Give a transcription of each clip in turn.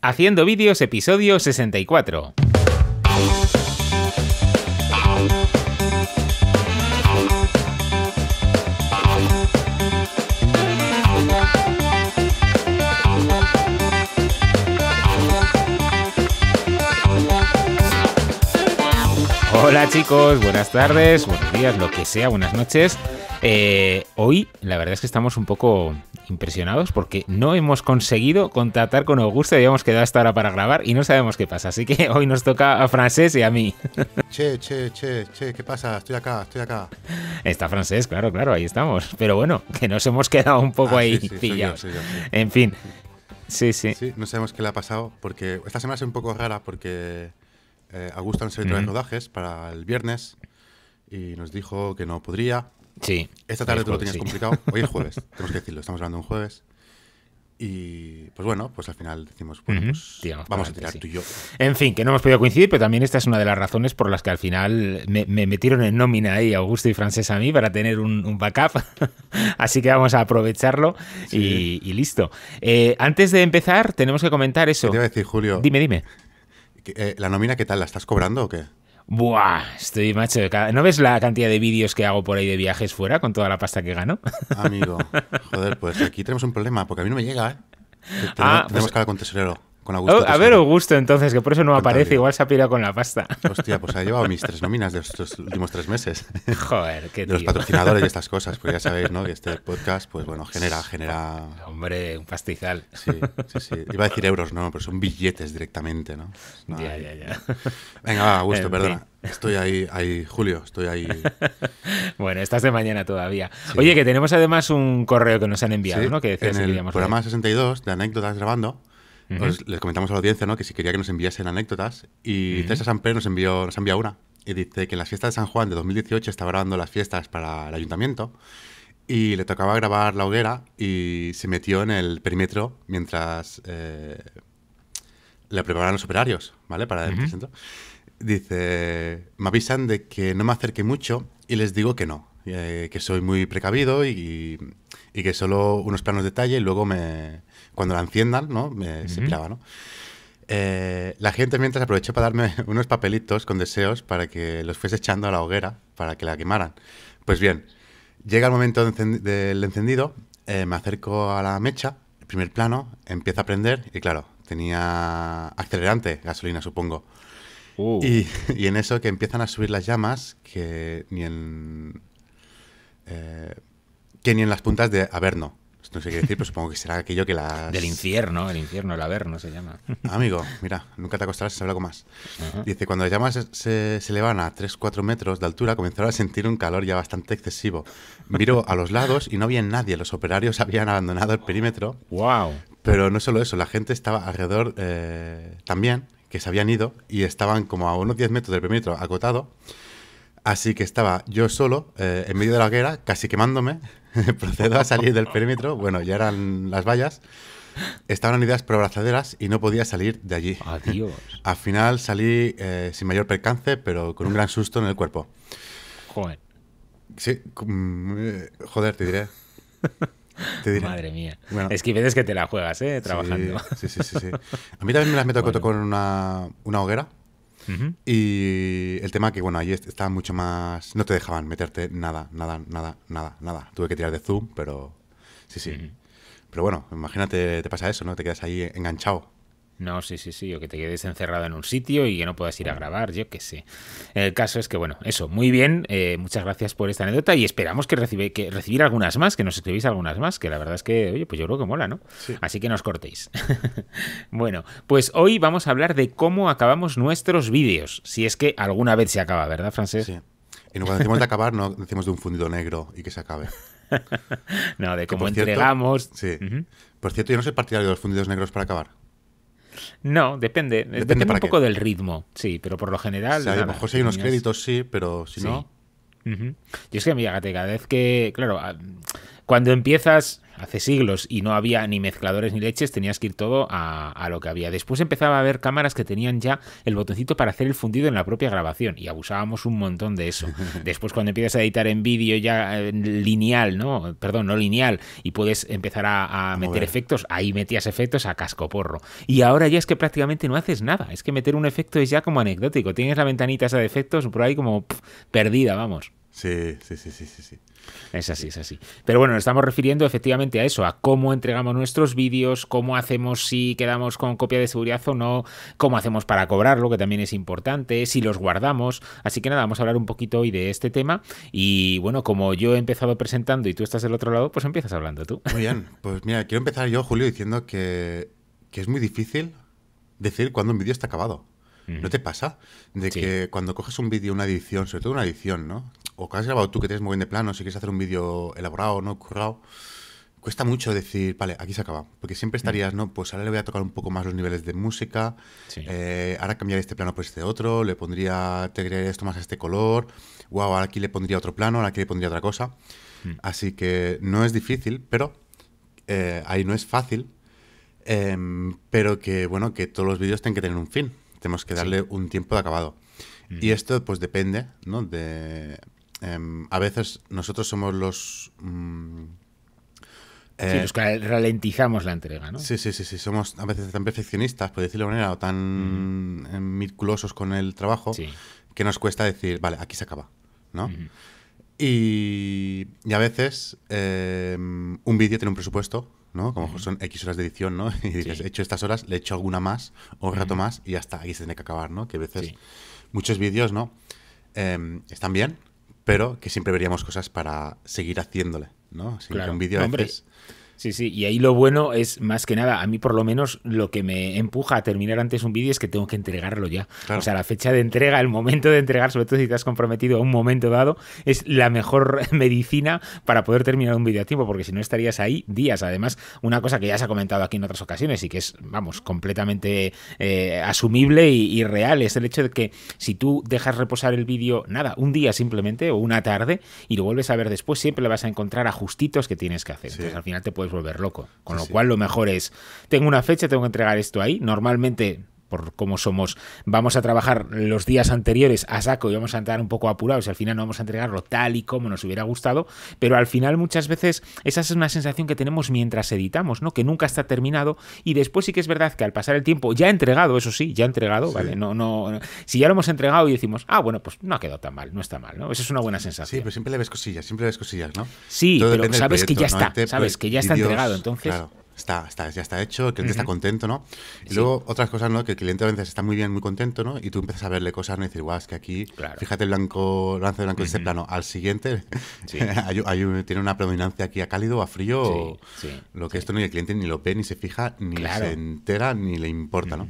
Haciendo Vídeos, episodio 64. Hola chicos, buenas tardes, buenos días, lo que sea, buenas noches. Eh, hoy la verdad es que estamos un poco impresionados porque no hemos conseguido contratar con Augusto. Habíamos quedado hasta ahora para grabar y no sabemos qué pasa. Así que hoy nos toca a Francés y a mí. Che, che, che, che, ¿qué pasa? Estoy acá, estoy acá. Está Francés, claro, claro, ahí estamos. Pero bueno, que nos hemos quedado un poco ah, ahí pillados. En fin. Sí, sí. no sabemos qué le ha pasado porque esta semana es un poco rara porque eh, Augusto han salido mm rodajes para el viernes y nos dijo que no podría Sí. Esta tarde tú lo tenías complicado. Hoy es jueves, tenemos que decirlo. Estamos hablando un jueves. Y pues bueno, pues al final decimos, pues vamos a tirar tú y yo. En fin, que no hemos podido coincidir, pero también esta es una de las razones por las que al final me, metieron en nómina ahí Augusto y Francés a mí para tener un, backup. Así que vamos a aprovecharlo y, listo. Eh, antes de empezar, tenemos que comentar eso. ¿Qué te iba a decir, Julio. Dime, dime. Eh, ¿La nómina qué tal? ¿La estás cobrando o qué? Buah, estoy macho. ¿No ves la cantidad de vídeos que hago por ahí de viajes fuera con toda la pasta que gano? Amigo, joder, pues aquí tenemos un problema porque a mí no me llega. ¿eh? Ah, tenemos, tenemos pues que hablar con tesorero a ver, Augusto, entonces, que por eso no aparece, igual se ha pirado con la pasta. Hostia, pues ha llevado mis tres nóminas de estos últimos tres meses. Joder, qué tío. los patrocinadores y estas cosas, pues ya sabéis, ¿no? Que este podcast, pues bueno, genera, genera. Hombre, un pastizal. Sí, sí, sí. Iba a decir euros, no, pero son billetes directamente, ¿no? ya, ya, ya. Venga, va, Augusto, perdona. Estoy ahí, ahí, Julio, estoy ahí. bueno, estás de mañana todavía. Oye, que tenemos además un correo que nos han enviado, ¿no? Que decías en el programa 62 de anécdotas grabando les pues comentamos a la audiencia ¿no? que si quería que nos enviasen anécdotas y César nos envió nos una y dice que en las fiestas de San Juan de 2018 estaba grabando las fiestas para el ayuntamiento y le tocaba grabar la hoguera y se metió en el perímetro mientras eh, le preparaban los operarios, ¿vale? Para el Dice, me avisan de que no me acerque mucho y les digo que no. Eh, que soy muy precavido y, que solo unos planos de detalle y luego me, cuando la enciendan, ¿no? Me, Se ¿no? Eh, la gente mientras aprovechó para darme unos papelitos con deseos para que los fuese echando a la hoguera, para que la quemaran. Pues bien, llega el momento del encendido, eh, me acerco a la mecha, el primer plano, empieza a prender y claro, tenía acelerante, gasolina supongo. Uh. Y, y, en eso que empiezan a subir las llamas, que ni en, eh, que ni en las puntas de Averno. No sé qué decir, pero supongo que será aquello que las... Del infierno, el infierno, el Averno se llama. amigo, mira, nunca te acostarás a saber algo más. Dice, cuando las llamas se, se elevan a 3-4 metros de altura, comenzaron a sentir un calor ya bastante excesivo. Miro a los lados y no había nadie, los operarios habían abandonado el perímetro. ¡Wow! Pero no solo eso, la gente estaba alrededor eh, también, que se habían ido y estaban como a unos 10 metros del perímetro acotado Así que estaba yo solo, eh, en medio de la hoguera, casi quemándome, procedo a salir del perímetro, bueno, ya eran las vallas, estaban unidas por abrazaderas y no podía salir de allí. Adiós. Al final salí eh, sin mayor percance, pero con un gran susto en el cuerpo. Joder. Sí, mm, eh, joder, te diré. Te diré. Madre mía. es que ves que te la juegas, ¿eh? Trabajando. Sí, sí, sí. A mí también me las meto con una hoguera y el tema que, bueno, ahí estaba mucho más... No te dejaban meterte nada, nada, nada, nada, nada. Tuve que tirar de Zoom, pero sí, sí. Pero bueno, imagínate, te pasa eso, ¿no? Te quedas ahí enganchado no, sí, sí, sí, o que te quedes encerrado en un sitio y que no puedas ir a grabar, yo qué sé. El caso es que, bueno, eso, muy bien, eh, muchas gracias por esta anécdota y esperamos que, recibe, que recibir algunas más, que nos escribís algunas más, que la verdad es que, oye, pues yo creo que mola, ¿no? Así que nos cortéis. bueno, pues hoy vamos a hablar de cómo acabamos nuestros vídeos, si es que alguna vez se acaba, ¿verdad, Francés? Sí. Y cuando decimos de acabar, no decimos de un fundido negro y que se acabe. no, de cómo entregamos. sí. Por cierto, yo no soy partidario de los fundidos negros para acabar. No, depende. Eh, depende, un poco del ritmo, sí, pero por lo general. a lo mejor si hay unos créditos, sí, pero si no. Yo es que, mira, cada vez que, claro, ah, cuando empiezas, hace siglos, y no había ni mezcladores ni leches, tenías que ir todo a, lo que había. Después empezaba a haber cámaras que tenían ya el botoncito para hacer el fundido en la propia grabación, y abusábamos un montón de eso. Después, cuando empiezas a editar en vídeo ya lineal, ¿no? Perdón, no lineal, y puedes empezar a, meter efectos, ahí metías efectos a cascoporro. Y ahora ya es que prácticamente no haces nada, es que meter un efecto es ya como anecdótico. Tienes la ventanita esa de efectos por ahí como perdida, vamos. sí, sí, sí, sí. sí. Es así, es así. Pero bueno, nos estamos refiriendo efectivamente a eso, a cómo entregamos nuestros vídeos, cómo hacemos si quedamos con copia de seguridad o no, cómo hacemos para cobrarlo, que también es importante, si los guardamos. Así que nada, vamos a hablar un poquito hoy de este tema. Y bueno, como yo he empezado presentando y tú estás del otro lado, pues empiezas hablando tú. Muy bien, pues mira, quiero empezar yo, Julio, diciendo que, que es muy difícil decir cuándo un vídeo está acabado. ¿No te pasa? De que cuando coges un vídeo, una edición, sobre todo una edición, ¿no? O que has grabado tú que tienes muy bien de plano, si quieres hacer un vídeo elaborado, ¿no? Currado cuesta mucho decir, vale, aquí se acaba. Porque siempre mm. estarías, ¿no? Pues ahora le voy a tocar un poco más los niveles de música. Eh, ahora cambiaré este plano por este otro. Le pondría, te crearía esto más a este color. Wow, ahora aquí le pondría otro plano. Ahora aquí le pondría otra cosa. Mm. Así que no es difícil, pero eh, ahí no es fácil. Em, pero que, bueno, que todos los vídeos tienen que tener un fin. Tenemos que darle un tiempo de acabado. Y esto pues depende, ¿no? De, em, a veces nosotros somos los... Mm, sí, eh, los que ralentizamos la entrega, ¿no? Sí, sí, sí, sí. Somos a veces tan perfeccionistas, por decirlo de manera, o tan mm. con el trabajo que nos cuesta decir, vale, aquí se acaba, ¿no? Y, a veces em, un vídeo tiene un presupuesto ¿no? Como son X horas de edición, ¿no? Y dices, he hecho estas horas, le he hecho alguna más o un rato más y hasta ahí se tiene que acabar, ¿no? Que a veces muchos vídeos, ¿no? Em, están bien, pero que siempre veríamos cosas para seguir haciéndole, ¿no? un vídeo a veces... Sí, sí, y ahí lo bueno es más que nada, a mí por lo menos lo que me empuja a terminar antes un vídeo es que tengo que entregarlo ya. O sea, la fecha de entrega, el momento de entregar, sobre todo si te has comprometido a un momento dado, es la mejor medicina para poder terminar un vídeo a tiempo, porque si no estarías ahí días. Además, una cosa que ya se ha comentado aquí en otras ocasiones y que es, vamos, completamente eh, asumible y, real, es el hecho de que si tú dejas reposar el vídeo, nada, un día simplemente o una tarde y lo vuelves a ver después, siempre le vas a encontrar ajustitos que tienes que hacer. Entonces, al final te puedes volver loco. Con lo cual, lo mejor es, tengo una fecha, tengo que entregar esto ahí. Normalmente por cómo somos, vamos a trabajar los días anteriores a saco y vamos a entrar un poco apurados y al final no vamos a entregarlo tal y como nos hubiera gustado, pero al final muchas veces esa es una sensación que tenemos mientras editamos, ¿no? Que nunca está terminado y después sí que es verdad que al pasar el tiempo ya ha entregado, eso sí, ya ha entregado, ¿vale? No, no, si ya lo hemos entregado y decimos, ah, bueno, pues no ha quedado tan mal, no está mal, ¿no? Esa es una buena sensación. Sí, pero siempre le ves cosillas, siempre le ves cosillas, ¿no? Sí, pero sabes, que, ya está, sabes que ya está, entregado, entonces está, está, ya está hecho, el cliente está contento, ¿no? Y luego otras cosas, ¿no? Que el cliente a veces está muy bien, muy contento, ¿no? Y tú empiezas a verle cosas, ¿no? Y decir, guau, es que aquí, fíjate el blanco, lance blanco este plano, al siguiente tiene una predominancia aquí a cálido, a frío, lo que esto ni el cliente ni lo ve, ni se fija, ni se entera, ni le importa, ¿no?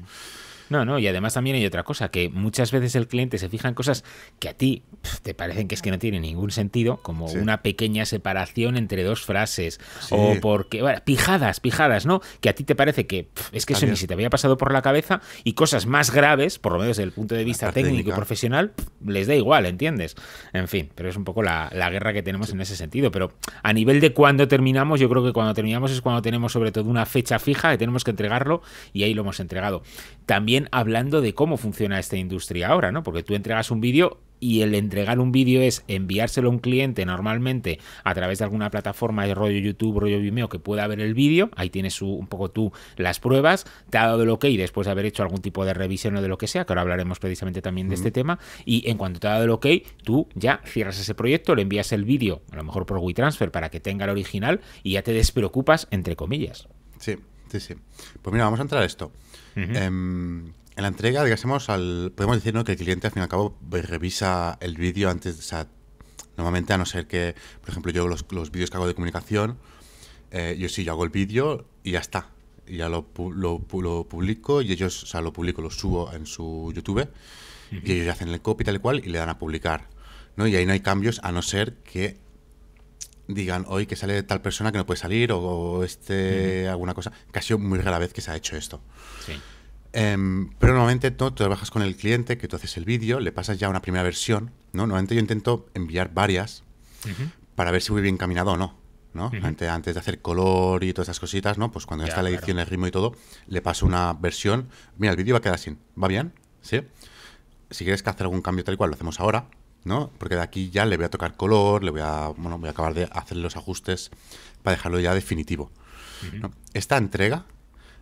No, no, y además también hay otra cosa, que muchas veces el cliente se fija en cosas que a ti te parecen que es que no tiene ningún sentido, como una pequeña separación entre dos frases, o porque, bueno, pijadas, pijadas, ¿no? Que a ti te parece que es que eso ni se te había pasado por la cabeza y cosas más graves, por lo menos desde el punto de vista técnico y profesional, les da igual, ¿entiendes? En fin, pero es un poco la, guerra que tenemos en ese sentido, pero a nivel de cuando terminamos, yo creo que cuando terminamos es cuando tenemos sobre todo una fecha fija que tenemos que entregarlo y ahí lo hemos entregado. También hablando de cómo funciona esta industria ahora, ¿no? Porque tú entregas un vídeo y el entregar un vídeo es enviárselo a un cliente normalmente a través de alguna plataforma de rollo YouTube, rollo Vimeo que pueda ver el vídeo, ahí tienes un poco tú las pruebas, te ha dado el ok después de haber hecho algún tipo de revisión o de lo que sea, que ahora hablaremos precisamente también de este tema, y en cuanto te ha dado el ok, tú ya cierras ese proyecto, le envías el vídeo, a lo mejor por WeTransfer para que tenga el original y ya te despreocupas entre comillas. Sí, sí, sí. Pues mira, vamos a entrar a esto. Em, en la entrega, digamos, al, podemos decir que el cliente al fin y al cabo pues, revisa el vídeo antes, normalmente a no ser que, por ejemplo, yo los, los vídeos que hago de comunicación, eh, yo sí, yo hago el vídeo y ya está. ya lo, lo, lo, publico y ellos, o lo publico, lo subo en su YouTube y ellos hacen el copy tal y cual y le dan a publicar. ¿no? Y ahí no hay cambios a no ser que digan hoy que sale tal persona que no puede salir o, este alguna cosa, casi muy rara vez que se ha hecho esto. Em, pero normalmente tú trabajas con el cliente, que tú haces el vídeo, le pasas ya una primera versión, ¿no? Normalmente yo intento enviar varias para ver si voy bien caminado o no, antes, de hacer color y todas esas cositas, ¿no? Pues cuando ya, está la edición, el ritmo y todo, le paso una versión. Mira, el vídeo va a quedar así. ¿Va bien? ¿Sí? Si quieres que hacer algún cambio tal y cual, lo hacemos ahora. Porque de aquí ya le voy a tocar color, le voy a, bueno, voy a acabar de hacer los ajustes para dejarlo ya definitivo. Esta entrega,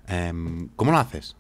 em, ¿cómo lo haces?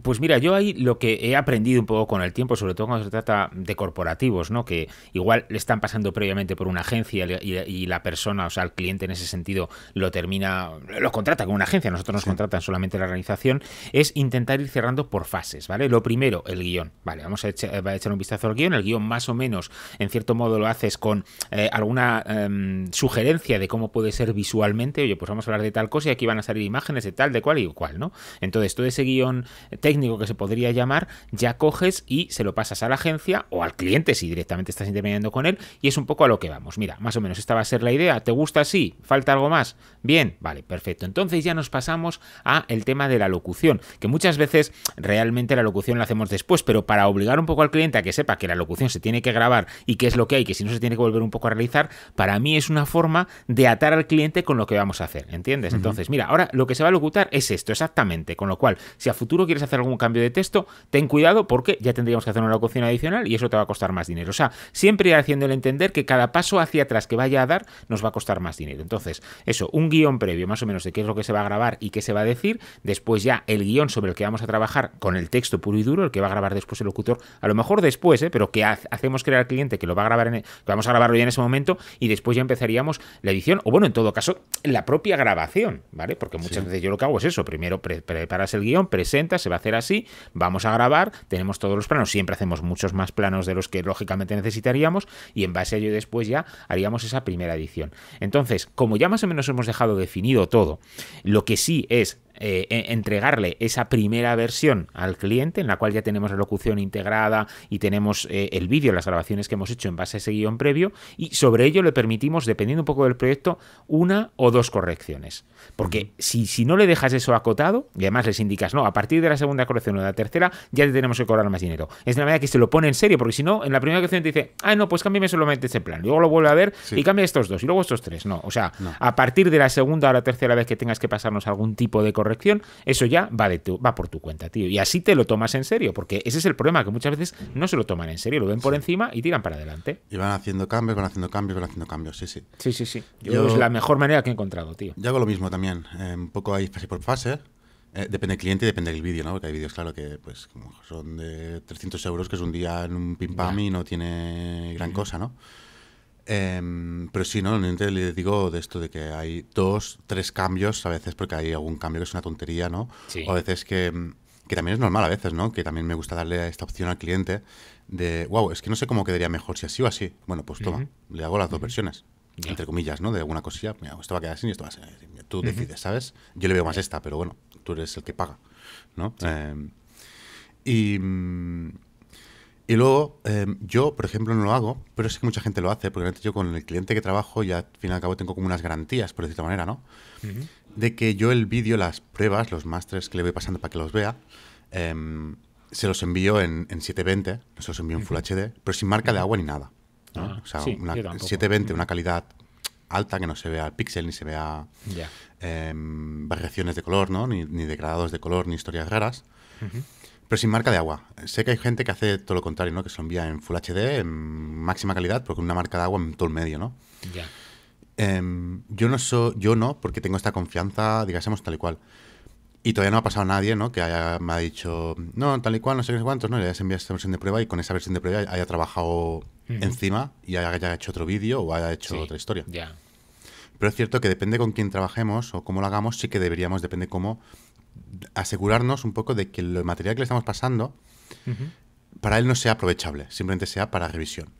Pues mira, yo ahí lo que he aprendido un poco con el tiempo, sobre todo cuando se trata de corporativos, ¿no? Que igual le están pasando previamente por una agencia y, la persona, o sea, el cliente en ese sentido lo termina, lo contrata con una agencia, nosotros nos contratan solamente la organización, es intentar ir cerrando por fases, ¿vale? Lo primero, el guión, ¿vale? Vamos a echar, un vistazo al guión, el guión más o menos, en cierto modo lo haces con eh, alguna em, sugerencia de cómo puede ser visualmente, oye, pues vamos a hablar de tal cosa y aquí van a salir imágenes de tal, de cual y cual, ¿no? Entonces, todo ese guión técnico que se podría llamar, ya coges y se lo pasas a la agencia o al cliente si directamente estás interviniendo con él y es un poco a lo que vamos. Mira, más o menos esta va a ser la idea. ¿Te gusta así? ¿Falta algo más? Bien, vale, perfecto. Entonces ya nos pasamos a el tema de la locución, que muchas veces realmente la locución la hacemos después, pero para obligar un poco al cliente a que sepa que la locución se tiene que grabar y qué es lo que hay, que si no se tiene que volver un poco a realizar, para mí es una forma de atar al cliente con lo que vamos a hacer, ¿entiendes? Entonces, mira, ahora lo que se va a locutar es esto exactamente, con lo cual, si a futuro quieres hacer algún cambio de texto, ten cuidado porque ya tendríamos que hacer una locución adicional y eso te va a costar más dinero. O sea, siempre haciéndole entender que cada paso hacia atrás que vaya a dar nos va a costar más dinero. Entonces, eso, un guión previo más o menos de qué es lo que se va a grabar y qué se va a decir, después ya el guión sobre el que vamos a trabajar con el texto puro y duro, el que va a grabar después el locutor, a lo mejor después, ¿eh? pero que hacemos crear al cliente que lo va a grabar en que vamos a grabarlo ya en ese momento y después ya empezaríamos la edición o bueno, en todo caso, la propia grabación, ¿vale? Porque muchas veces yo lo que hago es eso, primero preparas el guión, presentas, se hacer así, vamos a grabar, tenemos todos los planos, siempre hacemos muchos más planos de los que lógicamente necesitaríamos y en base a ello después ya haríamos esa primera edición. Entonces, como ya más o menos hemos dejado definido todo, lo que sí es eh, e, entregarle esa primera versión al cliente en la cual ya tenemos la locución integrada y tenemos eh, el vídeo, las grabaciones que hemos hecho en base a ese guión previo y sobre ello le permitimos, dependiendo un poco del proyecto, una o dos correcciones. Porque si, si no le dejas eso acotado y además les indicas, no, a partir de la segunda corrección o de la tercera ya te tenemos que cobrar más dinero. Es de la manera que se lo pone en serio, porque si no, en la primera corrección te dice, ah, no, pues cámbiame solamente ese plan, luego lo vuelve a ver y cambia estos dos y luego estos tres. No, o sea, a partir de la segunda o la tercera vez que tengas que pasarnos algún tipo de corrección, acción, eso ya va, de tu, va por tu cuenta, tío. Y así te lo tomas en serio, porque ese es el problema, que muchas veces no se lo toman en serio, lo ven por encima y tiran para adelante. Y van haciendo cambios, van haciendo cambios, van haciendo cambios, sí, sí. Sí, sí, sí. Yo, es la mejor manera que he encontrado, tío. Yo hago lo mismo también, eh, un poco ahí fase por fase. Eh, depende del cliente y depende del vídeo, ¿no? Porque hay vídeos, claro, que pues son de 300 euros, que es un día en un pim y no tiene gran cosa, ¿no? Em, pero sí, ¿no? le digo de esto de que hay dos, tres cambios, a veces porque hay algún cambio que es una tontería, ¿no? O a veces que, que también es normal a veces, ¿no? Que también me gusta darle esta opción al cliente de, wow, es que no sé cómo quedaría mejor si así o así. Bueno, pues toma, le hago las dos versiones. Entre comillas, ¿no? De alguna cosilla, mira, esto va a quedar así y esto va a ser así. Tú decides, ¿sabes? Yo le veo más esta, pero bueno, tú eres el que paga, ¿no? Em, y mm, y luego, em, yo, por ejemplo, no lo hago, pero sé que mucha gente lo hace, porque yo con el cliente que trabajo ya al fin y al cabo tengo como unas garantías, por decirlo de manera, ¿no? De que yo el vídeo, las pruebas, los másteres que le voy pasando para que los vea, em, se los envío en, 720, se los envío en Full HD, pero sin marca de agua ni nada. Ah, o sea, 720, una calidad alta, que no se vea el píxel, ni se vea em, variaciones de color, ¿no? Ni, ni, degradados de color, ni historias raras pero sin marca de agua. Sé que hay gente que hace todo lo contrario, ¿no? Que se lo envía en Full HD, en máxima calidad, porque una marca de agua en todo el medio, ¿no? Ya. Em, yo no soy yo no, porque tengo esta confianza, digásemos, tal y cual. Y todavía no ha pasado nadie, ¿no? Que me ha dicho, no, tal y cual, no sé cuántos, ¿no? Y le hayas enviado esta versión de prueba y con esa versión de prueba haya trabajado encima y haya, hecho otro vídeo o haya hecho otra historia. Ya. Pero es cierto que depende con quién trabajemos o cómo lo hagamos, sí que deberíamos, depende cómo, asegurarnos un poco de que el material que le estamos pasando para él no sea aprovechable, simplemente sea para revisión.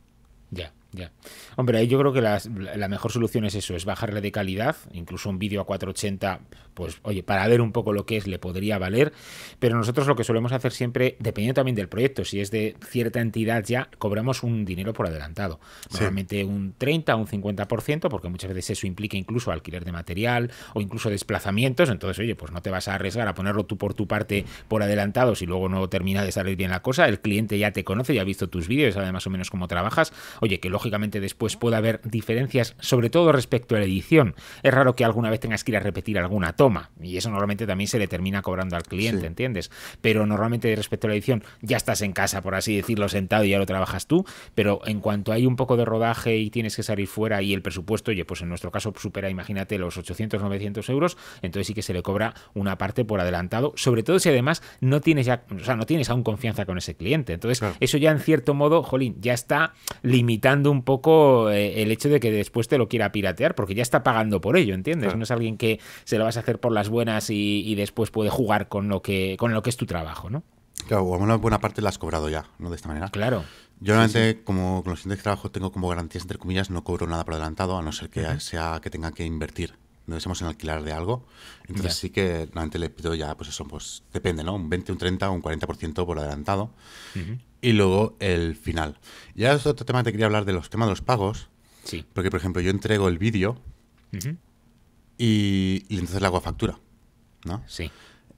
Ya. Ya. Hombre, yo creo que la mejor solución es eso, es bajarle de calidad, incluso un vídeo a 480, pues oye, para ver un poco lo que es, le podría valer, pero nosotros lo que solemos hacer siempre, dependiendo también del proyecto, si es de cierta entidad ya, cobramos un dinero por adelantado, normalmente un 30 o un 50%, porque muchas veces eso implica incluso alquiler de material o incluso desplazamientos, entonces oye, pues no te vas a arriesgar a ponerlo tú por tu parte por adelantado si luego no termina de salir bien la cosa, el cliente ya te conoce, ya ha visto tus vídeos, sabe más o menos cómo trabajas, oye, que lo lógicamente después puede haber diferencias, sobre todo respecto a la edición. Es raro que alguna vez tengas que ir a repetir alguna toma, y eso normalmente también se le termina cobrando al cliente, ¿entiendes? Pero normalmente respecto a la edición ya estás en casa, por así decirlo, sentado y ya lo trabajas tú, pero en cuanto hay un poco de rodaje y tienes que salir fuera y el presupuesto, oye, pues en nuestro caso supera, imagínate, los 800, 900 euros, entonces sí que se le cobra una parte por adelantado, sobre todo si además no tienes ya, o sea, no tienes aún confianza con ese cliente. Entonces, eso ya en cierto modo, jolín, ya está limitando un poco eh, el hecho de que después te lo quiera piratear, porque ya está pagando por ello, ¿entiendes? No es alguien que se lo vas a hacer por las buenas y, después puede jugar con lo que con lo que es tu trabajo, ¿no? Claro, una buena parte la has cobrado ya, ¿no? De esta manera. Claro. Yo realmente, como con los de trabajo tengo como garantías, entre comillas, no cobro nada por adelantado, a no ser que sea que tenga que invertir necesitamos en alquilar de algo. Entonces sí que normalmente le pido ya, pues eso, pues depende, ¿no? Un 20, un 30, un 40% por adelantado. Y luego el final. Ya es otro tema que te quería hablar de los temas de los pagos. Sí. Porque, por ejemplo, yo entrego el vídeo y, entonces le hago a factura, ¿no? Sí.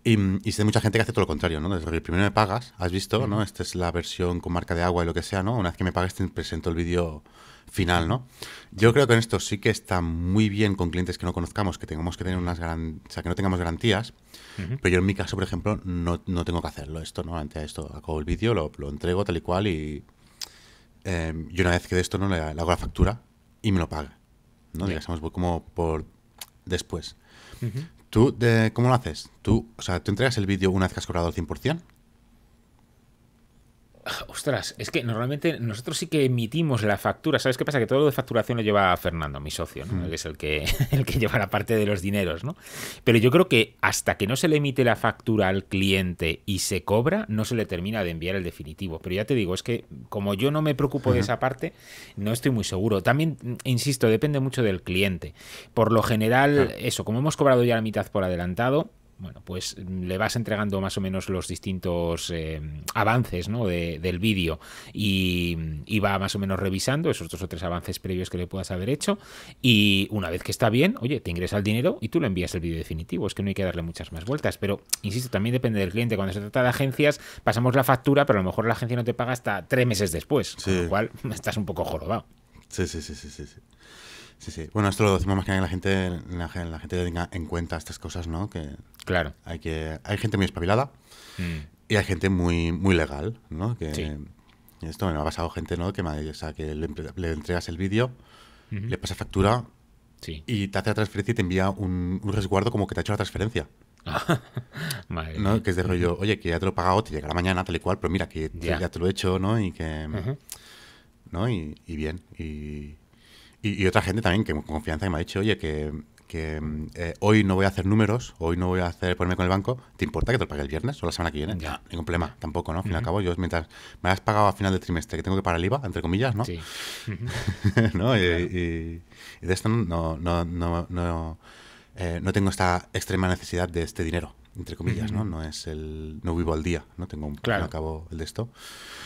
Y, y sé mucha gente que hace todo lo contrario, ¿no? Desde que primero me pagas, has visto, ¿no? Esta es la versión con marca de agua y lo que sea, ¿no? Una vez que me pagas te presento el vídeo final, ¿no? Yo creo que en esto sí que está muy bien con clientes que no conozcamos, que tengamos que tener unas gran o sea, que no tengamos garantías, pero yo en mi caso, por ejemplo, no, tengo que hacerlo esto, ¿no? Ante esto hago el vídeo, lo, entrego tal y cual y em, yo una vez que de esto no le, hago la factura y me lo paga, ¿no? Digamos, como por después. ¿Tú cómo lo haces? ¿Tú, o ¿tú entregas el vídeo una vez que has cobrado el 100%? Ostras, es que normalmente nosotros sí que emitimos la factura. ¿Sabes qué pasa? Que todo lo de facturación lo lleva Fernando, mi socio, que mm. es el que, el que lleva la parte de los dineros, ¿no? Pero yo creo que hasta que no se le emite la factura al cliente y se cobra, no se le termina de enviar el definitivo. Pero ya te digo, es que como yo no me preocupo de esa parte, no estoy muy seguro. También, insisto, depende mucho del cliente. Por lo general, eso, como hemos cobrado ya la mitad por adelantado, bueno, pues mm, le vas entregando más o menos los distintos eh, avances ¿no? del vídeo y, va más o menos revisando esos dos o tres avances previos que le puedas haber hecho y una vez que está bien, oye, te ingresa el dinero y tú le envías el vídeo definitivo, es que no hay que darle muchas más vueltas, pero insisto, también depende del cliente, cuando se trata de agencias pasamos la factura, pero a lo mejor la agencia no te paga hasta tres meses después, lo cual estás un poco jorobado. sí, sí, sí, sí. sí. Sí, sí. Bueno, esto lo decimos más que nada la gente, la, la gente tenga en cuenta estas cosas, ¿no? Que claro. Hay, que, hay gente muy espabilada mm. y hay gente muy, muy legal, ¿no? Que, Esto me ha pasado gente, ¿no? Que, le, entregas el vídeo, le pasa factura y te hace la transferencia y te envía un, resguardo como que te ha hecho la transferencia. ¿no? Que es de rollo, oye, que ya te lo he pagado, te llega la mañana, tal y cual, pero mira, que ya, te lo he hecho, ¿no? Y que... ¿no? Y, y bien. Y, y, otra gente también que con confianza me ha dicho, oye, que, mm, eh, hoy no voy a hacer números, hoy no voy a hacer ponerme con el banco, ¿te importa que te lo pague el viernes o la semana que viene? Ya. Ningún problema, tampoco, ¿no? Al fin y al cabo, yo mientras me has pagado a final del trimestre, que tengo que pagar el IVA, entre comillas, ¿no? Sí. Y, de esto no, no, no, no, no eh, tengo esta extrema necesidad de este dinero entre comillas, ¿no? No es el. No vivo al día, ¿no? Tengo un claro. acabo el de esto.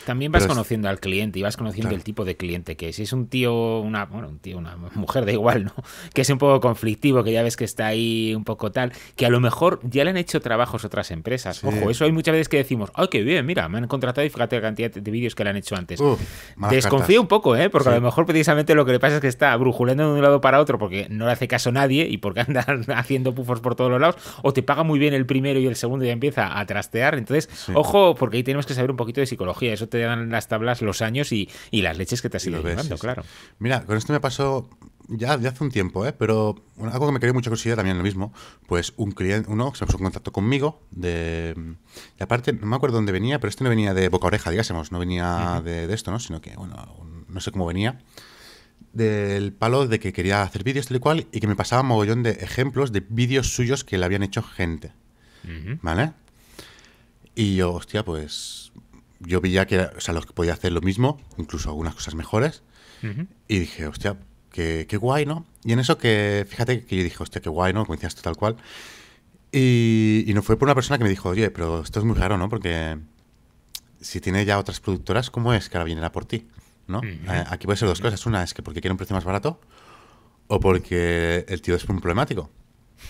También vas conociendo al cliente y vas conociendo el tipo de cliente que es. Si es un tío, una, bueno, un tío, una mujer, da igual, ¿no? Que es un poco conflictivo, que ya ves que está ahí un poco tal, que a lo mejor ya le han hecho trabajos otras empresas. Ojo, eso hay muchas veces que decimos, ¡ay, qué bien! Mira, me han contratado y fíjate la cantidad de vídeos que le han hecho antes. desconfía Desconfío un poco, ¿eh? Porque a lo mejor precisamente lo que le pasa es que está brujulando de un lado para otro porque no le hace caso nadie y porque anda haciendo pufos por todos los lados, o te paga muy bien el primero y el segundo ya empieza a trastear. Entonces, ojo, porque ahí tenemos que saber un poquito de psicología. Eso te dan las tablas, los años y, las leches que te has ido llevando, claro. Mira, con esto me pasó ya, de hace un tiempo, ¿eh? pero algo que me quería mucho conseguir también lo mismo, pues un cliente, uno se puso en contacto conmigo de... Y aparte, no me acuerdo dónde venía, pero este no venía de boca oreja, digásemos, no venía de, esto, ¿no? Sino que, bueno, no sé cómo venía del palo de que quería hacer vídeos tal cual y que me pasaba mogollón de ejemplos de vídeos suyos que le habían hecho gente. ¿vale? Y yo, hostia, pues yo vi ya que, o sea, los que podía hacer lo mismo, incluso algunas cosas mejores, y dije, hostia, qué, qué guay, ¿no? Y en eso que, fíjate que yo dije, hostia, qué guay, ¿no? Como tú tal cual. Y, y no fue por una persona que me dijo, oye, pero esto es muy raro, ¿no? Porque si tiene ya otras productoras, ¿cómo es que ahora viene la por ti? ¿no? Aquí puede ser dos cosas. Una es que porque quiere un precio más barato o porque el tío es un problemático.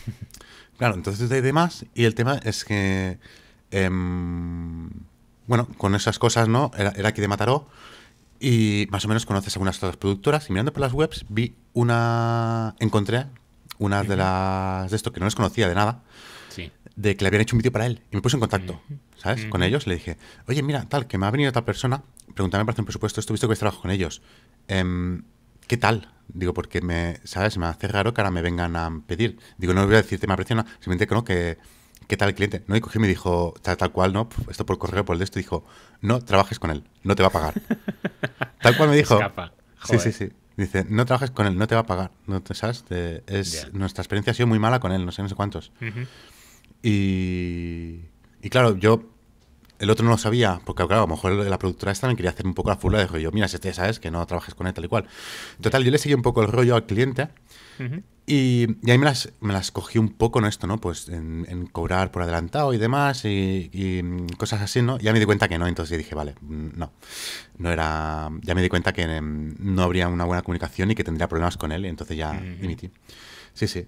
Claro, entonces hay demás y el tema es que, em, bueno, con esas cosas, ¿no? Era, aquí de Mataró y más o menos conoces algunas otras productoras y mirando por las webs vi una, encontré una de las de esto que no les conocía de nada. De que le habían hecho un vídeo para él. Y me puse en contacto, ¿sabes? Con ellos. Le dije, oye, mira, tal, que me ha venido tal persona. pregúntame para hacer un presupuesto. Esto visto que trabajo con ellos. Em, ¿qué tal? Digo, porque me, ¿sabes? Me hace raro que ahora me vengan a pedir. Digo, no voy a decirte, me aprecio, no, simplemente creo que, ¿qué tal el cliente? No, y cogí y me dijo, tal, cual, ¿no? Esto por correo, por el de esto, dijo, no trabajes con él, no te va a pagar. tal cual me dijo. Sí, sí, sí. Dice, no trabajes con él, no te va a pagar. No te sabes, es, nuestra experiencia ha sido muy mala con él, no sé, no sé cuántos. Y. Y claro, yo el otro no lo sabía, porque claro, a lo mejor la productora esta me quería hacer un poco la furla de rollo mira, si este sabes que no trabajes con él, tal y cual. Total, yo le seguí un poco el rollo al cliente y, y, ahí me las, me cogí un poco en esto, ¿no? Pues en, cobrar por adelantado y demás y, mm, cosas así, ¿no? Ya me di cuenta que no, entonces dije, vale, mm, no, no era... Ya me di cuenta que mm, no habría una buena comunicación y que tendría problemas con él, entonces ya emití. Sí, sí.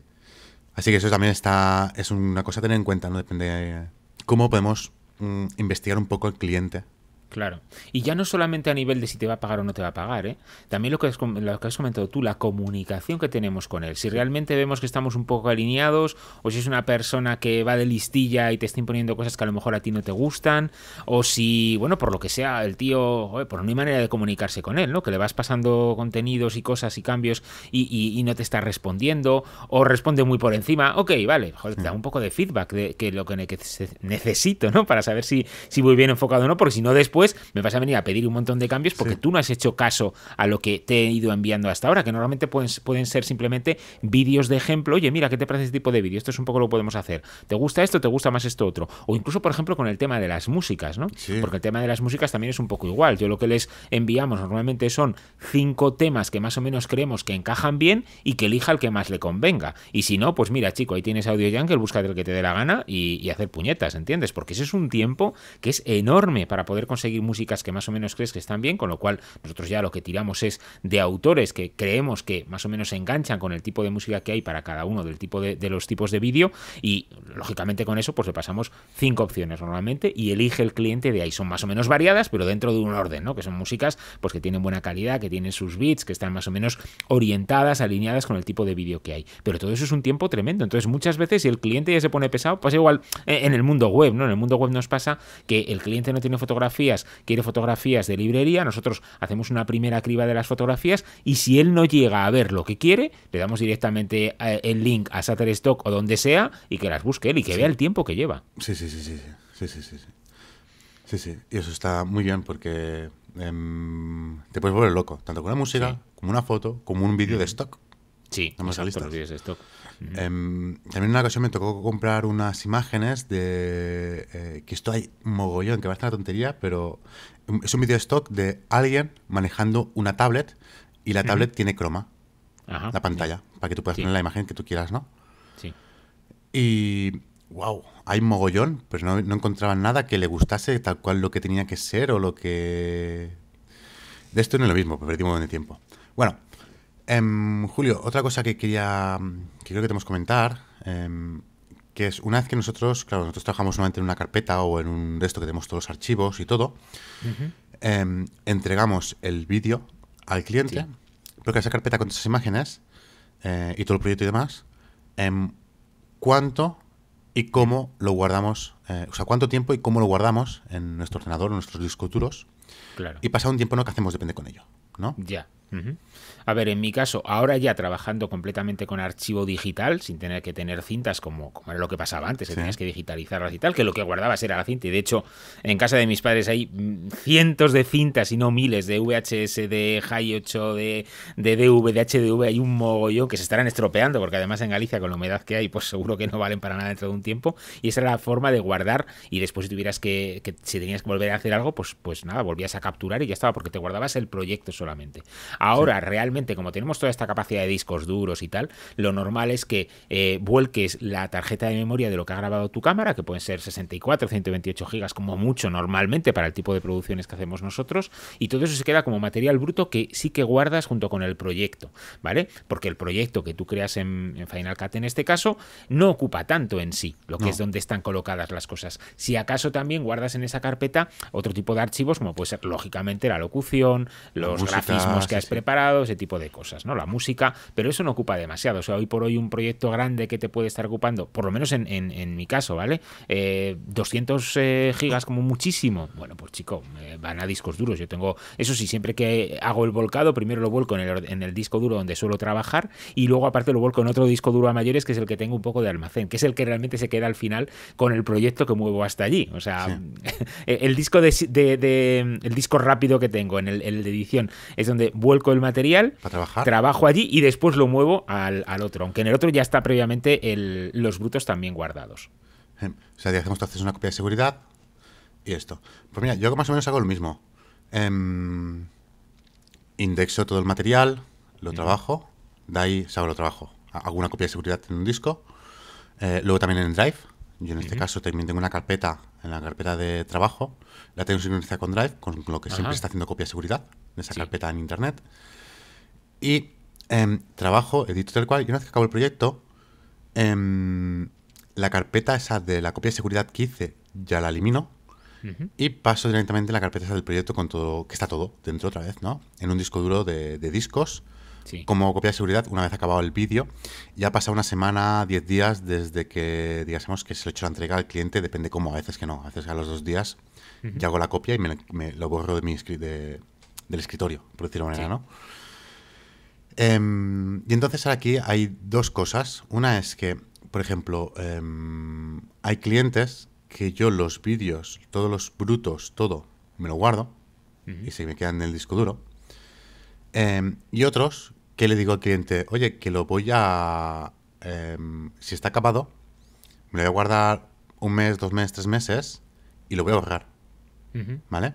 Así que eso también está, es una cosa a tener en cuenta, ¿no? Depende de cómo podemos Mm, investigar un poco al cliente Claro. Y ya no solamente a nivel de si te va a pagar o no te va a pagar, ¿eh? también lo que, has, comentado tú, la comunicación que tenemos con él. Si realmente vemos que estamos un poco alineados, o si es una persona que va de listilla y te está imponiendo cosas que a lo mejor a ti no te gustan, o si, bueno, por lo que sea, el tío, joder, por hay manera de comunicarse con él, ¿no? Que le vas pasando contenidos y cosas y cambios y, no te está respondiendo, o responde muy por encima, ok, vale, te da mm. un poco de feedback de que lo que necesito, ¿no? Para saber si, si voy bien enfocado o no, porque si no después pues me vas a venir a pedir un montón de cambios porque tú no has hecho caso a lo que te he ido enviando hasta ahora, que normalmente pueden, pueden ser simplemente vídeos de ejemplo. Oye, mira, ¿qué te parece este tipo de vídeo? Esto es un poco lo podemos hacer. ¿Te gusta esto? ¿Te gusta más esto otro? O incluso, por ejemplo, con el tema de las músicas, ¿no? Porque el tema de las músicas también es un poco igual. Yo lo que les enviamos normalmente son cinco temas que más o menos creemos que encajan bien y que elija el que más le convenga. Y si no, pues mira, chico, ahí tienes Audio Jungle, búscate el que te dé la gana y hacer puñetas, ¿entiendes? Porque ese es un tiempo que es enorme para poder conseguir músicas que más o menos crees que están bien, con lo cual nosotros ya lo que tiramos es de autores que creemos que más o menos se enganchan con el tipo de música que hay para cada uno del tipo de, los tipos de vídeo y lógicamente con eso pues le pasamos cinco opciones normalmente y elige el cliente de ahí. Son más o menos variadas, pero dentro de un orden, ¿no? Que son músicas pues que tienen buena calidad, que tienen sus beats, que están más o menos orientadas, alineadas con el tipo de vídeo que hay. Pero todo eso es un tiempo tremendo. Entonces muchas veces si el cliente ya se pone pesado, pasa pues, igual eh, en el mundo web, ¿no? En el mundo web nos pasa que el cliente no tiene fotografías quiere fotografías de librería, nosotros hacemos una primera criba de las fotografías y si él no llega a ver lo que quiere, le damos directamente eh, el link a Shutterstock o donde sea y que las busque él y que vea el tiempo que lleva. Sí, sí, sí, sí, sí, sí, sí. Sí, y eso está muy bien porque em, te puedes volver loco, tanto con la música, como una foto, como un vídeo de stock. Sí, Vamos vídeos de stock. Em, también también una ocasión me tocó comprar unas imágenes de... Eh, que esto hay mogollón, que va a estar una tontería, pero es un video stock de alguien manejando una tablet y la tablet tiene croma, la pantalla, para que tú puedas la imagen que tú quieras, ¿no? Y wow, hay mogollón, pero no, encontraba nada que le gustase tal cual lo que tenía que ser o lo que... De esto no es lo mismo, perdimos un montón de tiempo. Bueno, Em, Julio, otra cosa que quería mm, que creo que tenemos que comentar, em, que es una vez que nosotros, claro, nosotros trabajamos solamente en una carpeta o en un resto que tenemos todos los archivos y todo, em, entregamos el vídeo al cliente, porque esa carpeta con esas imágenes eh, y todo el proyecto y demás, ¿cuánto y cómo lo guardamos? Eh, o sea, ¿cuánto tiempo y cómo lo guardamos en nuestro ordenador, en nuestros discos duros? Claro. Y pasa un tiempo, ¿no? ¿Qué hacemos? Depende con ello, ¿no? Ya. A ver, en mi caso, ahora ya trabajando completamente con archivo digital, sin tener que tener cintas como, era lo que pasaba antes, que tenías que digitalizarlas y tal, que lo que guardabas era la cinta. Y de hecho, en casa de mis padres hay mm, cientos de cintas y no miles de VHS, de hi 8, de, de DV, de HDV. Hay un mogollón que se estarán estropeando, porque además en Galicia, con la humedad que hay, pues seguro que no valen para nada dentro de un tiempo. Y esa era la forma de guardar. Y después, si tuvieras que, que si tenías que volver a hacer algo, pues, pues nada, volvías a capturar y ya estaba, porque te guardabas el proyecto solamente. Ahora, realmente, como tenemos toda esta capacidad de discos duros y tal, lo normal es que eh, vuelques la tarjeta de memoria de lo que ha grabado tu cámara, que pueden ser 64, 128 gigas como mucho normalmente para el tipo de producciones que hacemos nosotros, y todo eso se queda como material bruto que sí que guardas junto con el proyecto, ¿vale? Porque el proyecto que tú creas en, Final Cut en este caso no ocupa tanto en sí, lo que es donde están colocadas las cosas. Si acaso también guardas en esa carpeta otro tipo de archivos, como puede ser lógicamente la locución, los grafismos que has preparado, ese tipo de cosas, ¿no? La música, pero eso no ocupa demasiado. O sea, hoy por hoy un proyecto grande que te puede estar ocupando, por lo menos en, mi caso, ¿vale? 200 eh, eh, gigas como muchísimo. Bueno, pues chico, eh, van a discos duros. Yo tengo, eso sí, siempre que hago el volcado, primero lo vuelco en el, en el disco duro donde suelo trabajar y luego aparte lo vuelco en otro disco duro a mayores que es el que tengo un poco de almacén, que es el que realmente se queda al final con el proyecto que muevo hasta allí. O sea, el disco de, el disco rápido que tengo en el, el de edición es donde vuelco el material, trabajo allí y después lo muevo al, otro, aunque en el otro ya está previamente los brutos también guardados. Em, o sea, digamos, que haces una copia de seguridad y esto. Pues mira, yo más o menos hago lo mismo. Em, indexo todo el material, lo trabajo, de ahí, salgo lo trabajo. Hago una copia de seguridad en un disco, eh, luego también en el Drive. Yo en este caso también tengo una carpeta en la carpeta de trabajo, la tengo sincronizada con Drive, con lo que siempre está haciendo copia de seguridad de esa carpeta en Internet. Y em, trabajo, edito tal cual, y una vez que acabo el proyecto, em, la carpeta esa de la copia de seguridad que hice ya la elimino y paso directamente a la carpeta esa del proyecto con todo, que está todo dentro otra vez, ¿no? En un disco duro de discos como copia de seguridad una vez acabado el vídeo. Ya ha pasado una semana, 10 días desde que, digamos, que se le he hecho la entrega al cliente, depende cómo, a veces que no, a veces a los dos días ya hago la copia y me, lo borro de mi del escritorio, por decirlo de manera, ¿no? Em, y entonces aquí hay dos cosas. Una es que, por ejemplo, em, hay clientes que yo los vídeos, todos los brutos, todo, me lo guardo y se me quedan en el disco duro. Em, y otros que le digo al cliente, oye, que lo voy a... Em, si está acabado, me lo voy a guardar un mes, dos meses, tres meses y lo voy a borrar. ¿Vale?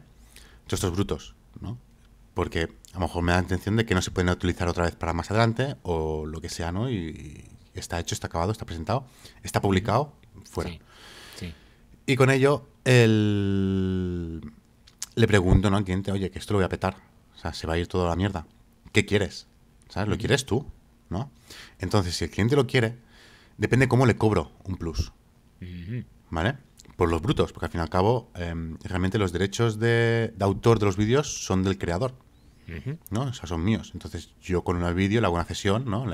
estos brutos, ¿no? Porque a lo mejor me da la intención de que no se pueden utilizar otra vez para más adelante o lo que sea, ¿no? Y, está hecho, está acabado, está presentado, está publicado, fuera. Sí. Y con ello, el... le pregunto ¿no? al cliente, oye, que esto lo voy a petar. O sea, se va a ir toda la mierda. ¿Qué quieres? ¿Sabes? Lo quieres tú, ¿no? Entonces, si el cliente lo quiere, depende cómo le cobro un plus. ¿Vale? Por los brutos, porque al fin y al cabo, em, realmente los derechos de, autor de los vídeos son del creador. ¿No? O sea, son míos. Entonces, yo con un vídeo le hago una cesión, ¿no?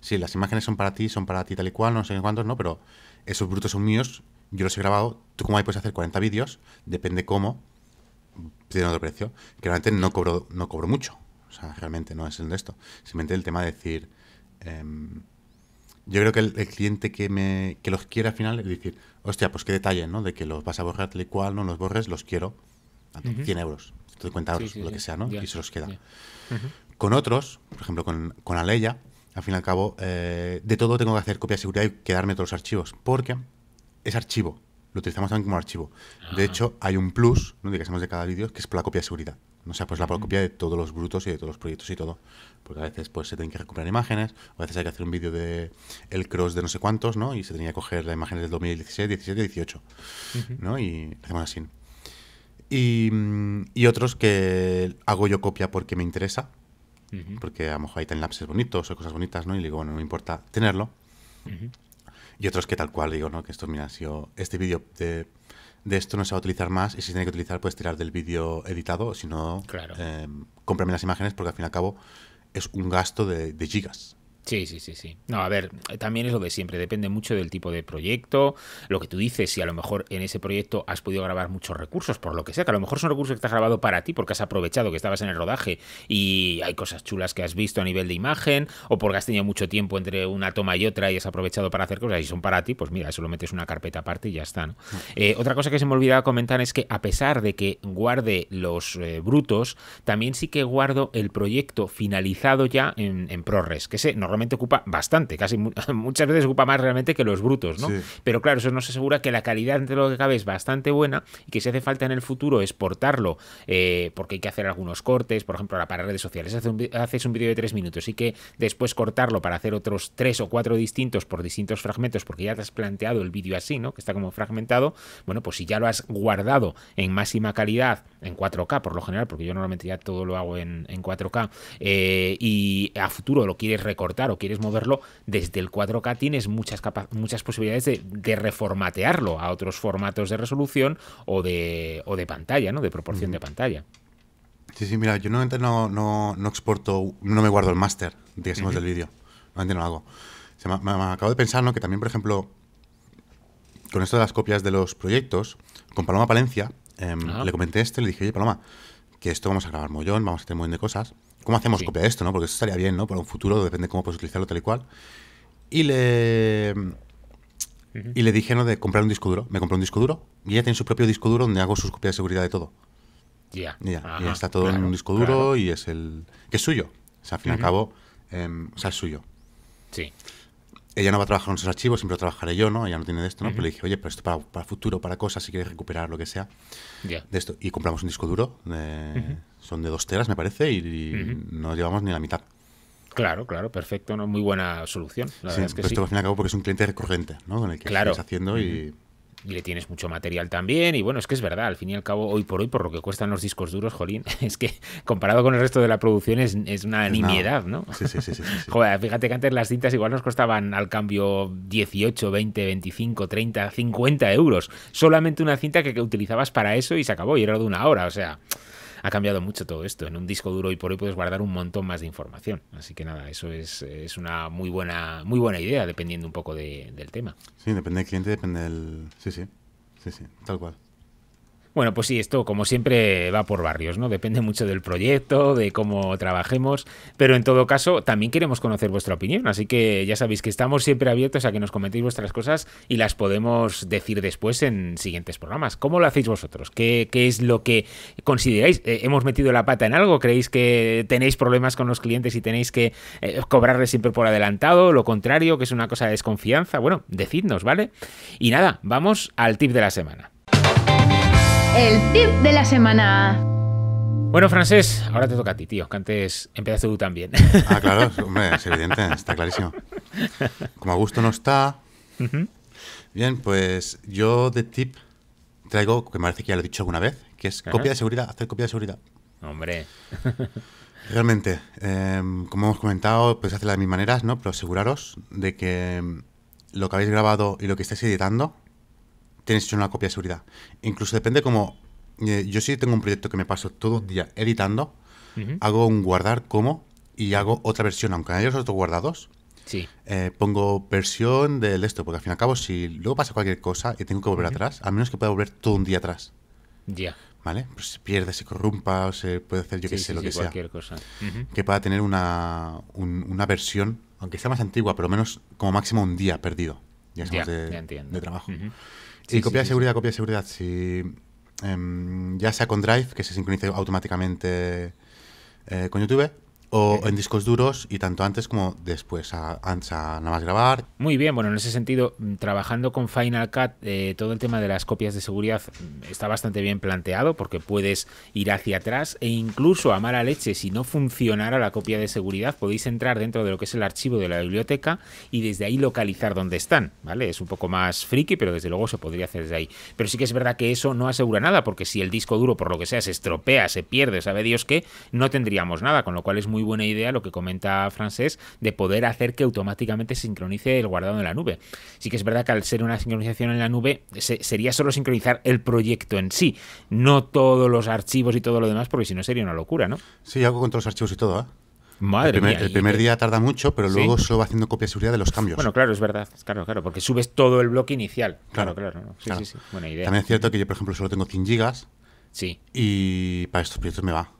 sí, las imágenes son para ti, son para ti tal y cual, no sé cuántos, ¿no? Pero esos brutos son míos, yo los he grabado, tú como ahí puedes hacer 40 vídeos, depende cómo, tiene otro precio. Que realmente no cobro, no cobro mucho. O sea, realmente no es el de esto. Simplemente el tema de decir. Em, yo creo que el, cliente que me que los quiera al final es decir, hostia, pues qué detalle, ¿no? De que los vas a borrar tal y cual, no los borres, los quiero. A 100 euros, 150 euros, lo que sea, ¿no? y se los queda. Con otros, por ejemplo, con, con Aleya, al fin y al cabo, eh, de todo tengo que hacer copia de seguridad y quedarme todos los archivos, porque es archivo lo utilizamos también como archivo. De ah. hecho, hay un plus, ¿no? digamos, de cada vídeo, que es por la copia de seguridad. O sea, pues la copia de todos los brutos y de todos los proyectos y todo. Porque a veces pues se tienen que recuperar imágenes, o a veces hay que hacer un vídeo de el cross de no sé cuántos, ¿no? Y se tenía que coger las imágenes del 2016, 17, 18, ¿no? Y hacemos así. Mm, y, otros que hago yo copia porque me interesa, porque a lo mejor hay timelapses bonitos o cosas bonitas, ¿no? Y digo, bueno, no me importa tenerlo. Y otros que tal cual digo, ¿no? Que esto, mira, si yo, este vídeo de, esto no se va a utilizar más y si se tiene que utilizar, puedes tirar del vídeo editado, si no, claro. Em, cómprame las imágenes porque al fin y al cabo es un gasto de, de gigas. Sí, sí, sí, sí. No, a ver, también es lo de siempre, depende mucho del tipo de proyecto, lo que tú dices, si a lo mejor en ese proyecto has podido grabar muchos recursos, por lo que sea, que a lo mejor son recursos que te has grabado para ti porque has aprovechado que estabas en el rodaje y hay cosas chulas que has visto a nivel de imagen, o porque has tenido mucho tiempo entre una toma y otra y has aprovechado para hacer cosas y son para ti, pues mira, eso lo metes una carpeta aparte y ya está. ¿no? Mm. Eh, otra cosa que se me olvidaba comentar es que a pesar de que guarde los eh, brutos, también sí que guardo el proyecto finalizado ya en, ProRes, que se normalmente realmente ocupa bastante, casi muchas veces ocupa más realmente que los brutos, ¿no? Pero claro, eso nos asegura que la calidad de lo que cabe es bastante buena y que si hace falta en el futuro exportarlo, eh, porque hay que hacer algunos cortes, por ejemplo, para redes sociales, haces un, vídeo de tres minutos y que después cortarlo para hacer otros tres o cuatro distintos por distintos fragmentos, porque ya te has planteado el vídeo así, ¿no? Que está como fragmentado, bueno, pues si ya lo has guardado en máxima calidad, en 4K por lo general, porque yo normalmente ya todo lo hago en, 4K, eh, y a futuro lo quieres recortar, o quieres moverlo desde el 4K, tienes muchas, muchas posibilidades de, reformatearlo a otros formatos de resolución o de, pantalla, ¿no? De proporción de pantalla. Sí, sí, mira, yo normalmente no, no, exporto, no me guardo el máster, digamos, del vídeo. Normalmente no hago. me, acabo de pensar, ¿no? Que también, por ejemplo, con esto de las copias de los proyectos, con Paloma Palencia, em, le comenté esto y le dije, oye, Paloma, que esto vamos a grabar mollón, vamos a tener un montón de cosas. ¿Cómo hacemos copia de esto? ¿no? Porque eso estaría bien, ¿no? Para un futuro, depende cómo puedes utilizarlo tal y cual. Y le. Y le dije, ¿no? De comprar un disco duro. Me compré un disco duro y ella tiene su propio disco duro donde hago sus copias de seguridad de todo. ya. ya está todo en un disco duro y es el. que es suyo. O sea, al fin y al cabo, em, o sea, es suyo. Sí ella no va a trabajar en esos archivos, siempre lo trabajaré yo, ¿no? Ella no tiene de esto, ¿no? Pero le dije, oye, pero esto para, futuro, para cosas, si quieres recuperar lo que sea de esto. Y compramos un disco duro, son de dos teras, me parece, y, no llevamos ni la mitad. Claro, claro, perfecto, ¿no? muy buena solución. La es pero sí. esto al fin y cabo porque es un cliente recurrente, ¿no? Con el que estás haciendo y y le tienes mucho material también. Y bueno, es que es verdad, al fin y al cabo, hoy por hoy, por lo que cuestan los discos duros, jolín, es que comparado con el resto de la producción es, una nimiedad, ¿no? Sí, sí, sí, Joder, fíjate que antes las cintas igual nos costaban al cambio 18, 20, 25, 30, 50 euros. Solamente una cinta que, que utilizabas para eso y se acabó, y era de una hora, o sea ha cambiado mucho todo esto. En un disco duro hoy por hoy puedes guardar un montón más de información. Así que nada, eso es, es una muy buena, muy buena idea, dependiendo un poco del tema. Sí, depende del cliente, depende del. Sí, sí. Sí, sí, tal cual. Bueno, pues sí, esto como siempre va por barrios, ¿no? Depende mucho del proyecto, de cómo trabajemos, pero en todo caso también queremos conocer vuestra opinión, así que ya sabéis que estamos siempre abiertos a que nos comentéis vuestras cosas y las podemos decir después en siguientes programas. ¿Cómo lo hacéis vosotros? ¿Qué, es lo que consideráis? Eh, ¿Hemos metido la pata en algo? ¿Creéis que tenéis problemas con los clientes y tenéis que eh, cobrarles siempre por adelantado? ¿Lo contrario, que es una cosa de desconfianza? Bueno, decidnos, ¿vale? Y nada, vamos al tip de la semana el tip de la semana. Bueno, Francés, ahora te toca a ti, tío, que antes empezaste tú también. Ah, claro, hombre, es evidente, está clarísimo. Como Augusto no está. Bien, pues yo de tip traigo, que me parece que ya lo he dicho alguna vez, que es copia de seguridad, hacer copia de seguridad. Hombre. Realmente, em, como hemos comentado, podéis pues hacerla de mis maneras, ¿no? Pero aseguraros de que lo que habéis grabado y lo que estáis editando tienes hecho una copia de seguridad. Incluso depende como... Eh, yo sí tengo un proyecto que me paso todo el día editando, hago un guardar como y hago otra versión, aunque haya los otros guardados. Sí. Eh, pongo versión del esto, porque al fin y al cabo, si luego pasa cualquier cosa y tengo que volver atrás, Al menos que pueda volver todo un día atrás. Ya. ¿Vale? Pues se pierde, se corrumpa, o se puede hacer yo que sé, lo que sea. Cualquier cosa. Que pueda tener una, versión, aunque sea más antigua, pero menos como máximo un día perdido. Ya, entiendo de, de, trabajo y copia de seguridad, copia de seguridad. Si, em, ya sea con Drive, que se sincronice automáticamente eh, con YouTube, o en discos duros y tanto antes como después, antes a nada más grabar. Muy bien, bueno, en ese sentido, mm, trabajando con Final Cut, eh, todo el tema de las copias de seguridad mm, está bastante bien planteado porque puedes ir hacia atrás e incluso a mala leche, si no funcionara la copia de seguridad, podéis entrar dentro de lo que es el archivo de la biblioteca y desde ahí localizar dónde están, ¿vale? Es un poco más friki, pero desde luego se podría hacer desde ahí. Pero sí que es verdad que eso no asegura nada porque si el disco duro, por lo que sea, se estropea, se pierde, sabe Dios que no tendríamos nada, con lo cual es muy buena idea lo que comenta Francés de poder hacer que automáticamente sincronice el guardado en la nube. Sí que es verdad que al ser una sincronización en la nube sería solo sincronizar el proyecto en sí, no todos los archivos y todo lo demás, porque si no sería una locura, ¿no? Sí, hago con todos los archivos y todo, ¿eh? Madre el primer, mía, el primer día tarda mucho, pero luego solo va haciendo copia de seguridad de los cambios. Bueno, claro, es verdad. Claro, claro, porque subes todo el bloque inicial. Claro, claro. sí, Sí, buena idea. También es cierto que yo, por ejemplo, solo tengo 100 gigas. Sí. Y para estos proyectos me va.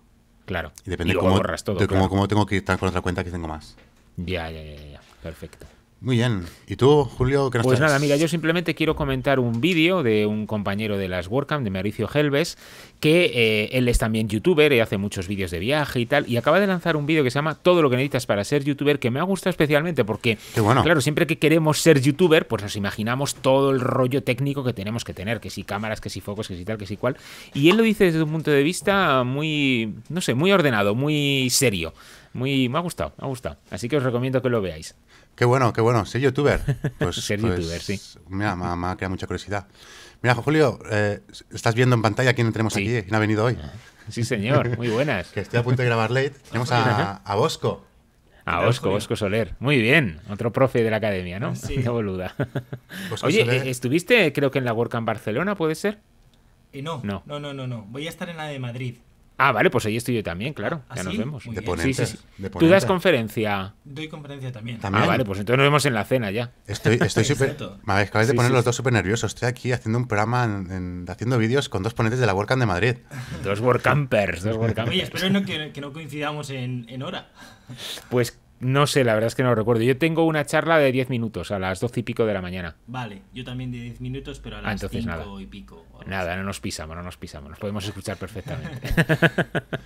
Claro. Y depende cómo, de cómo, tengo que estar con otra cuenta que tengo más. Ya, ya, ya, ya. Perfecto. Muy bien. ¿Y tú, Julio? ¿qué pues nada, mira, yo simplemente quiero comentar un vídeo de un compañero de las WordCamp, de Mauricio Helves, que eh, él es también youtuber y eh, hace muchos vídeos de viaje y tal, y acaba de lanzar un vídeo que se llama Todo lo que necesitas para ser youtuber, que me ha gustado especialmente porque, claro, siempre que queremos ser youtuber, pues nos imaginamos todo el rollo técnico que tenemos que tener, que si cámaras, que si focos, que si tal, que si cual, y él lo dice desde un punto de vista muy, no sé, muy ordenado, muy serio. Muy, me ha gustado, me ha gustado. Así que os recomiendo que lo veáis. Qué bueno, qué bueno. Pues, ser youtuber. Pues, Ser youtuber, sí. Mira, me, ha creado mucha curiosidad. Mira, Julio, eh, estás viendo en pantalla quién tenemos aquí, quién ha venido hoy. Ah, sí, señor, muy buenas. que estoy a punto de grabar late. Tenemos a, a Bosco. A Bosco, Bosco Soler. Muy bien, otro profe de la academia, ¿no? Ah, sí. Qué boluda. Oye, eh, ¿estuviste creo que en la WordCamp Barcelona, puede ser? Eh, no. no, no, no, no, no. Voy a estar en la de Madrid. Ah, vale, pues ahí estoy yo también, claro. Ah, ya nos vemos. De sí, sí, ¿Tú das conferencia? Doy conferencia también. Ah, vale, pues entonces nos vemos en la cena ya. Estoy súper. Me acabáis de poner los dos súper nerviosos. Estoy aquí haciendo un programa, haciendo vídeos con dos ponentes de la WordCamp de Madrid. Dos WordCampers, dos WordCampers. Oye, espero que, no coincidamos en, en hora. Pues no sé, la verdad es que no lo recuerdo. Yo tengo una charla de 10 minutos a las 12 y pico de la mañana. Vale, yo también de 10 minutos, pero a ah, las 5 y pico. Nada, no nos pisamos, no nos pisamos. Nos podemos escuchar perfectamente.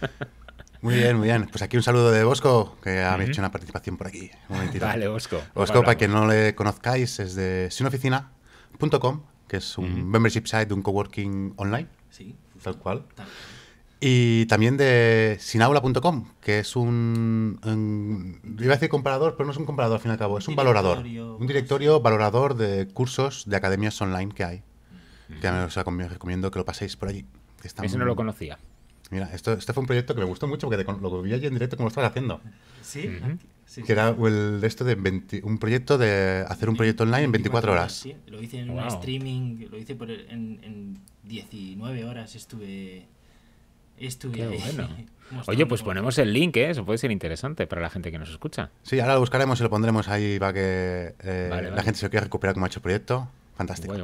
Muy bien, muy bien. Pues aquí un saludo de Bosco, que ha hecho una participación por aquí. vale, Bosco. Bosco, para que no le conozcáis, es de sinoficina.com, que es un membership site de un coworking online. Sí. Tal cual. Y también de sinaula.com, que es un, Iba a decir comparador, pero no es un comparador al fin y al cabo, es un valorador. Un directorio valorador de cursos de academias online que hay. Que me, os recomiendo que lo paséis por allí. Ese no lo conocía. Mira, esto, este fue un proyecto que me gustó mucho porque lo vi allí en directo como lo haciendo. Sí, Que era el esto de un proyecto de hacer un proyecto online en 24 horas. Sí, lo hice en un streaming, lo hice por, en, en 19 horas estuve bueno. Oye, pues ponemos el link, ¿eh? eso puede ser interesante para la gente que nos escucha. Sí, ahora lo buscaremos y lo pondremos ahí para que eh, la gente se lo quiera recuperar como ha hecho el proyecto. Fantástico.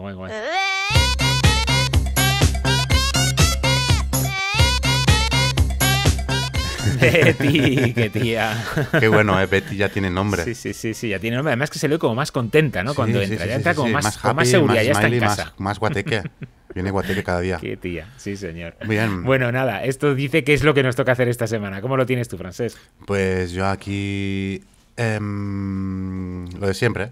Betty, qué tía. Qué bueno, eh, Betty ya tiene nombre. Sí, sí, sí, sí, ya tiene nombre. Además que se ve como más contenta, ¿no? Cuando entra, ya está como más, más, happy, más seguridad, más ya está en casa. Viene guateque cada día. Qué tía, sí señor. Bueno, nada, esto dice qué es lo que nos toca hacer esta semana. ¿Cómo lo tienes tú, Francés? Pues yo aquí... Em, lo de siempre.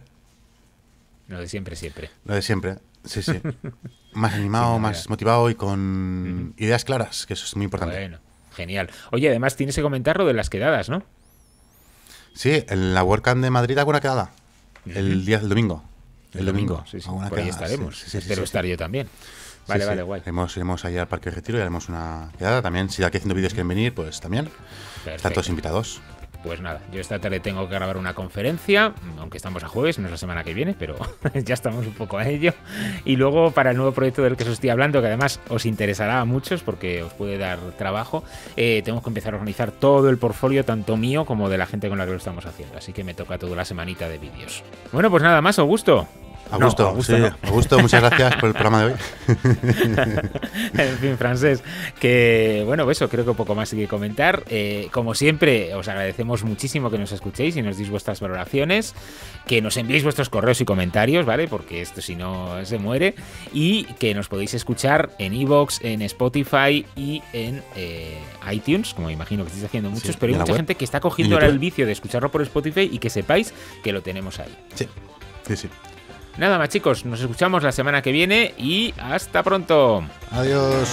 Lo de siempre, siempre. Lo de siempre, sí, sí. más animado, más motivado y con ideas claras, que eso es muy importante. Bueno, genial. Oye, además tienes que comentar lo de las quedadas, ¿no? Sí, en la WordCamp de Madrid alguna una quedada. el, día, del domingo. El, domingo, Sí, sí. Por ahí estaremos. Espero estar yo también. Vale, vale, guay. allá al Parque Retiro y haremos una quedada también. Si da que haciendo vídeos quieren venir, pues también. Están todos invitados. Pues nada, yo esta tarde tengo que grabar una conferencia, aunque estamos a jueves, no es la semana que viene, pero ya estamos un poco a ello. Y luego para el nuevo proyecto del que os estoy hablando, que además os interesará a muchos porque os puede dar trabajo, eh, tenemos que empezar a organizar todo el portfolio, tanto mío como de la gente con la que lo estamos haciendo. Así que me toca toda la semanita de vídeos. Bueno, pues nada más, Augusto. Augusto, gusto, Augusto, muchas gracias por el programa de hoy. en fin, francés, que bueno, eso creo que poco más hay que comentar. Eh, como siempre, os agradecemos muchísimo que nos escuchéis y nos deis vuestras valoraciones, que nos enviéis vuestros correos y comentarios, ¿vale? Porque esto si no se muere. Y que nos podéis escuchar en Evox, en Spotify y en eh, iTunes, como imagino que estáis haciendo muchos, pero hay mucha gente que está cogiendo ahora el vicio de escucharlo por Spotify y que sepáis que lo tenemos ahí. Sí, sí, sí. Nada más chicos, nos escuchamos la semana que viene y hasta pronto. Adiós.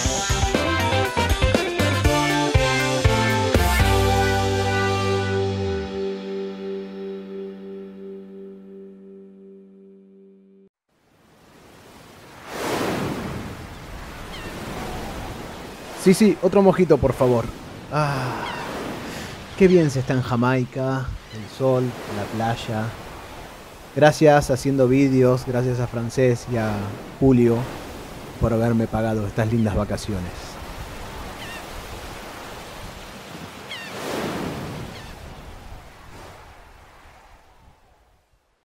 Sí, sí, otro mojito, por favor. Ah, qué bien se está en Jamaica, el sol, la playa, Gracias haciendo vídeos, gracias a Francés y a Julio por haberme pagado estas lindas vacaciones.